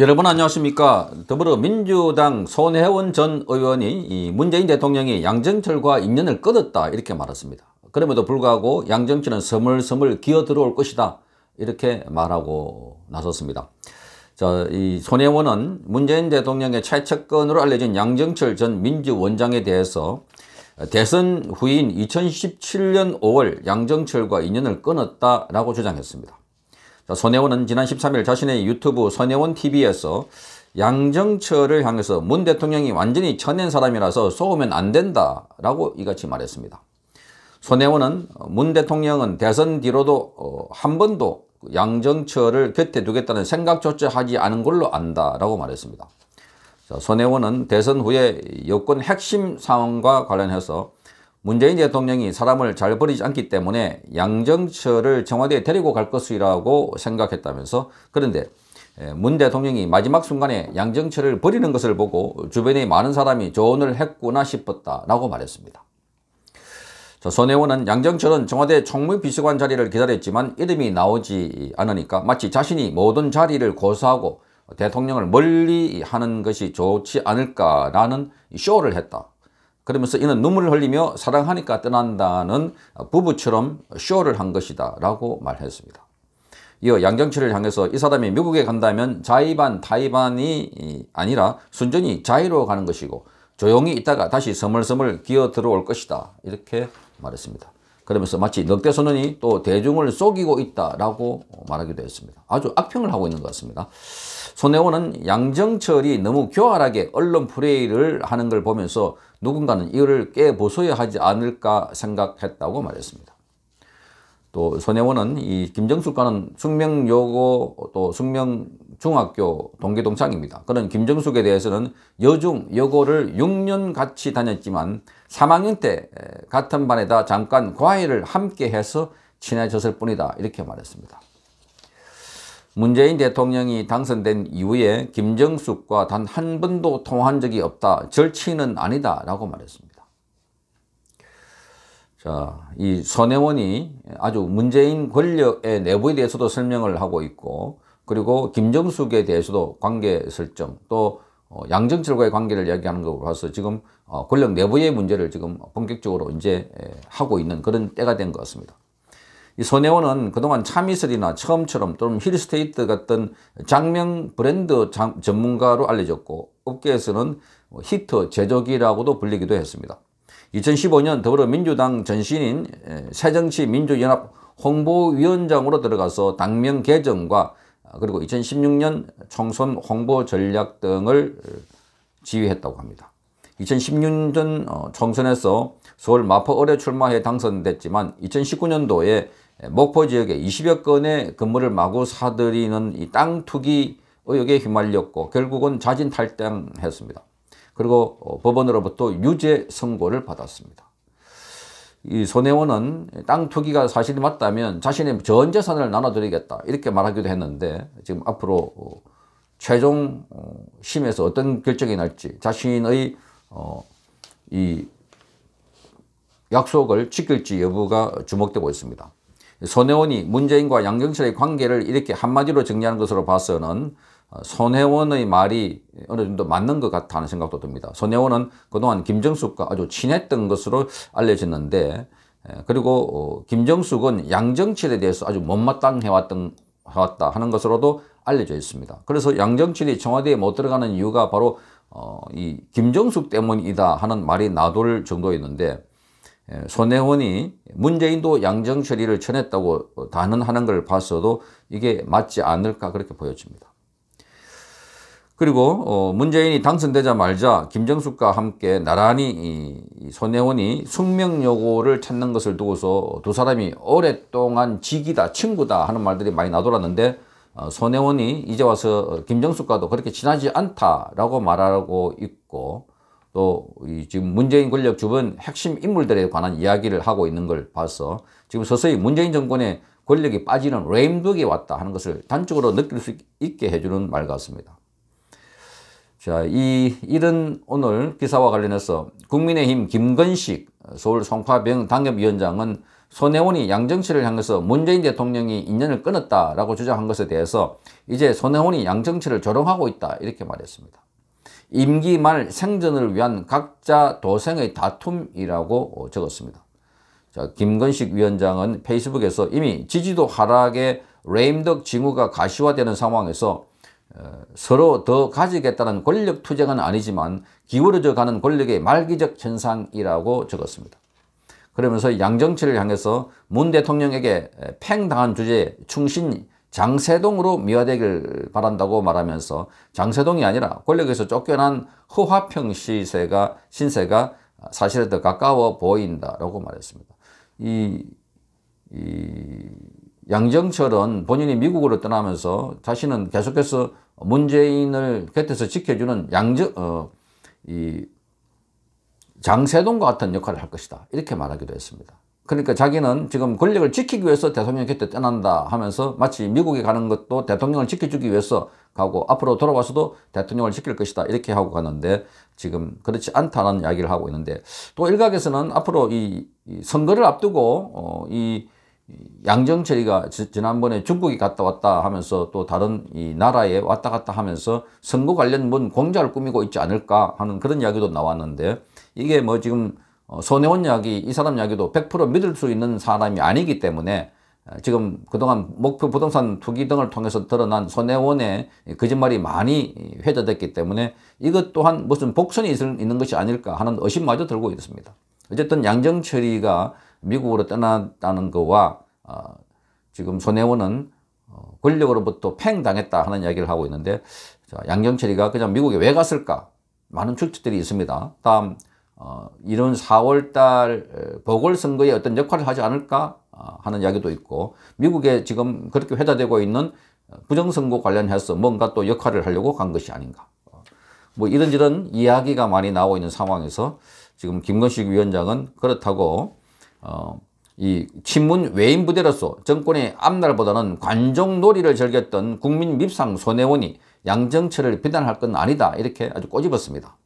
여러분 안녕하십니까 더불어민주당 손혜원 전 의원이 문재인 대통령이 양정철과 인연을 끊었다 이렇게 말했습니다 그럼에도 불구하고 양정철은 서물서물 기어 들어올 것이다 이렇게 말하고 나섰습니다 자, 이 손혜원은 문재인 대통령의 최측근으로 알려진 양정철 전 민주원장에 대해서 대선 후인 2017년 5월 양정철과 인연을 끊었다라고 주장했습니다 손혜원은 지난 13일 자신의 유튜브 손혜원 TV에서 양정철을 향해서 문 대통령이 완전히 천낸 사람이라서 쏘으면 안 된다라고 이같이 말했습니다. 손혜원은 문 대통령은 대선 뒤로도 어, 한 번도 양정철을 곁에 두겠다는 생각조차 하지 않은 걸로 안다라고 말했습니다. 손혜원은 대선 후에 여권 핵심 상황과 관련해서 문재인 대통령이 사람을 잘 버리지 않기 때문에 양정철을 청와대에 데리고 갈 것이라고 생각했다면서 그런데 예, 문 대통령이 마지막 순간에 양정철을 버리는 것을 보고 주변에 많은 사람이 조언을 했구나 싶었다라고 말했습니다. 자, 손혜원은 양정철은 청와대 총무비서관 자리를 기다렸지만 이름이 나오지 않으니까 마치 자신이 모든 자리를 고사하고 대통령을 멀리 하는 것이 좋지 않을까라는 쇼를 했다. 그러면서 이는 눈물을 흘리며 사랑하니까 떠난다는 부부처럼 쇼를 한 것이다 라고 말했습니다. 이어 양정철을 향해서 이 사람이 미국에 간다면 자이반, 타이반이 아니라 순전히 자이로 가는 것이고 조용히 있다가 다시 서물서물 기어 들어올 것이다 이렇게 말했습니다. 그러면서 마치 늑대소년이 또 대중을 속이고 있다라고 말하기도 했습니다. 아주 악평을 하고 있는 것 같습니다. 손혜원은 양정철이 너무 교활하게 언론 플레이를 하는 걸 보면서 누군가는 이를 깨보소야 하지 않을까 생각했다고 말했습니다. 또 손혜원은 이 김정숙과는 숙명여고 또 숙명 중학교 동기동창입니다. 그런 김정숙에 대해서는 여중, 여고를 6년 같이 다녔지만 3학년 때 같은 반에다 잠깐 과외를 함께 해서 친해졌을 뿐이다. 이렇게 말했습니다. 문재인 대통령이 당선된 이후에 김정숙과 단 한 번도 통화한 적이 없다. 절친은 아니다. 라고 말했습니다. 자, 이 선혜원이 아주 문재인 권력의 내부에 대해서도 설명을 하고 있고 그리고 김정숙에 대해서도 관계 설정 또 어, 양정철과의 관계를 이야기하는 것으로 봐서 지금 어, 권력 내부의 문제를 지금 본격적으로 이제 하고 있는 그런 때가 된 것 같습니다. 이 손혜원은 그동안 참이설이나 처음처럼 또는 힐스테이트 같은 장명 브랜드 전문가로 알려졌고 업계에서는 뭐 히터 제조기라고도 불리기도 했습니다. 2015년 더불어민주당 전신인 새정치민주연합 홍보위원장으로 들어가서 당명 개정과 아, 그리고 2016년 총선 홍보 전략 등을 지휘했다고 합니다. 2016년 어, 총선에서 서울 마포 을에 출마해 당선됐지만 2019년도에 목포 지역에 20여 건의 건물을 마구 사들이는 이 땅 투기 의혹에 휘말렸고 결국은 자진 탈당했습니다. 그리고 어, 법원으로부터 유죄 선고를 받았습니다. 이 손혜원은 땅 투기가 사실이 맞다면 자신의 전 재산을 나눠드리겠다 이렇게 말하기도 했는데 지금 앞으로 최종 어, 심에서 어떤 결정이 날지 자신의 어, 이 약속을 지킬지 여부가 주목되고 있습니다. 손혜원이 문재인과 양경철의 관계를 이렇게 한마디로 정리하는 것으로 봐서는 아, 손혜원의 말이 어느 정도 맞는 것 같다는 생각도 듭니다. 손혜원은 그동안 김정숙과 아주 친했던 것으로 알려졌는데 예, 그리고 어, 김정숙은 양정칠에 대해서 아주 못마땅해왔던 해왔다 하는 것으로도 알려져 있습니다. 그래서 양정칠이 청와대에 못 들어가는 이유가 바로 어, 이 김정숙 때문이다 하는 말이 나돌 정도였는데 예, 손혜원이 문재인도 양정철이를 쳐냈다고 단언하는 걸 봤어도 이게 맞지 않을까 그렇게 보여집니다. 그리고 어 문재인이 당선되자 말자 김정숙과 함께 나란히 손혜원이 숙명 여고를 찾는 것을 두고서 두 사람이 오랫동안 직이다 친구다 하는 말들이 많이 나돌았는데 어 손혜원이 이제 와서 김정숙과도 그렇게 친하지 않다라고 말하고 있고 또이 지금 문재인 권력 주변 핵심 인물들에 관한 이야기를 하고 있는 걸 봐서 지금 서서히 문재인 정권의 권력이 빠지는 레임덕이 왔다 하는 것을 단적으로 느낄 수 있게 해주는 말 같습니다. 자, 이 일은 오늘 기사와 관련해서 국민의힘 김건식 서울 송파병 당협위원장은 손혜원이 양정치를 향해서 문재인 대통령이 인연을 끊었다라고 주장한 것에 대해서 이제 손혜원이 양정치를 조롱하고 있다 이렇게 말했습니다. 임기 말생전을 위한 각자 도생의 다툼이라고 적었습니다. 자, 김건식 위원장은 페이스북에서 이미 지지도 하락에 레임덕 징후가 가시화되는 상황에서 어, 서로 더 가지겠다는 권력 투쟁은 아니지만 기울어져 가는 권력의 말기적 현상이라고 적었습니다. 그러면서 양정치를 향해서 문 대통령에게 팽당한 주제에 충신 장세동으로 미화되길 바란다고 말하면서 장세동이 아니라 권력에서 쫓겨난 허화평 시세가 신세가 사실에 더 가까워 보인다라고 말했습니다. 이, 이 양정철은 본인이 미국으로 떠나면서 자신은 계속해서 문재인을 곁에서 지켜주는 양적, 어, 이 장세동과 같은 역할을 할 것이다. 이렇게 말하기도 했습니다. 그러니까 자기는 지금 권력을 지키기 위해서 대통령 곁에 떠난다 하면서 마치 미국에 가는 것도 대통령을 지켜주기 위해서 가고 앞으로 돌아와서도 대통령을 지킬 것이다 이렇게 하고 가는데 지금 그렇지 않다는 이야기를 하고 있는데 또 일각에서는 앞으로 이, 선거를 앞두고 어, 이 양정철이가 지난번에 중국에 갔다 왔다 하면서 또 다른 이 나라에 왔다 갔다 하면서 선거 관련 뭔 공작을 꾸미고 있지 않을까 하는 그런 이야기도 나왔는데 이게 뭐 지금 어, 손혜원 이야기, 이 사람 이야기도 100% 믿을 수 있는 사람이 아니기 때문에 어, 지금 그동안 목표 부동산 투기 등을 통해서 드러난 손혜원의 거짓말이 많이 회자됐기 때문에 이것 또한 무슨 복선이 있는 것이 아닐까 하는 의심마저 들고 있습니다. 어쨌든 양정철이가 미국으로 떠났다는 거와 어, 지금 손혜원은 어, 권력으로부터 팽당했다 하는 이야기를 하고 있는데 자, 양경철이가 그냥 미국에 왜 갔을까? 많은 추측들이 있습니다. 다음 어, 이런 4월달 보궐선거에 어떤 역할을 하지 않을까 아, 하는 이야기도 있고 미국에 지금 그렇게 회자되고 있는 어, 부정선거 관련해서 뭔가 또 역할을 하려고 간 것이 아닌가 어, 뭐 이런저런 이야기가 많이 나오고 있는 상황에서 지금 김건식 위원장은 그렇다고 어, 이 친문 외인 부대로서 정권의 앞날보다는 관종놀이를 즐겼던 국민 밉상 손혜원이 양정철을 비난할 건 아니다 이렇게 아주 꼬집었습니다.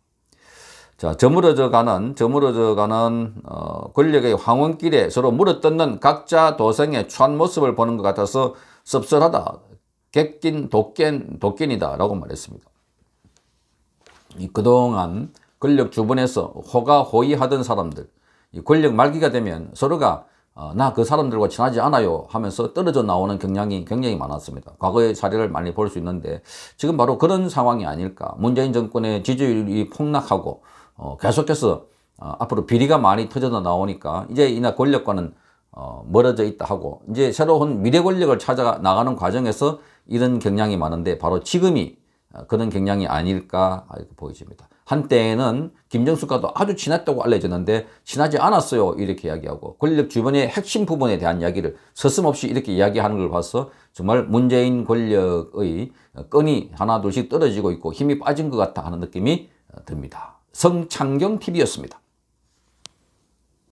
자 저물어져가는 저물어져가는 어, 권력의 황혼길에 서로 물어뜯는 각자 도생의 추한 모습을 보는 것 같아서 씁쓸하다 객긴 독겐독겐이다 라고 말했습니다. 이 그동안 권력 주변에서 호가호의하던 사람들 권력 말기가 되면 서로가 어, 나 그 사람들과 친하지 않아요 하면서 떨어져 나오는 경향이 굉장히 많았습니다. 과거의 사례를 많이 볼 수 있는데 지금 바로 그런 상황이 아닐까. 문재인 정권의 지지율이 폭락하고 어, 계속해서 어, 앞으로 비리가 많이 터져 나오니까 이제 이나 권력과는 어, 멀어져 있다 하고 이제 새로운 미래 권력을 찾아 나가는 과정에서 이런 경향이 많은데 바로 지금이 어, 그런 경향이 아닐까 아, 보여집니다. 한때에는 김정숙과도 아주 친했다고 알려졌는데 친하지 않았어요 이렇게 이야기하고 권력 주변의 핵심 부분에 대한 이야기를 서슴없이 이렇게 이야기하는 걸 봐서 정말 문재인 권력의 끈이 하나 둘씩 떨어지고 있고 힘이 빠진 것 같다 하는 느낌이 듭니다. 성창경TV였습니다.